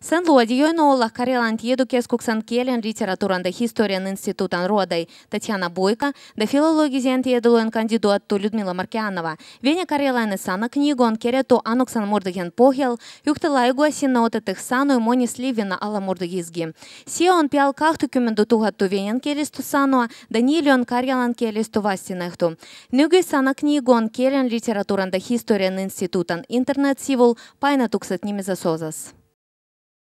Сен Луаді Йойноула Карілан Тєдукес Куксан Келін Літературан де Хісторіан Родай Татьяна Бойка да Філологі Зіан Кандидат Людмила Маркенова Веня Карілан Сана Книгон Керету аноксан Мордеген Погел Юхта Лайгу Асіна Отетих Сану Моні Слівіна ала Мордегізгі Сіон Піал Кахту Кюмен Дутугату Венян Келісту Сану Даніліон Карілан Келісту Вастінехту Нюгі Сана Книгон Келін Літературан де Хісторіан Інститутан Інтернет Пайна Туксат Німізасозас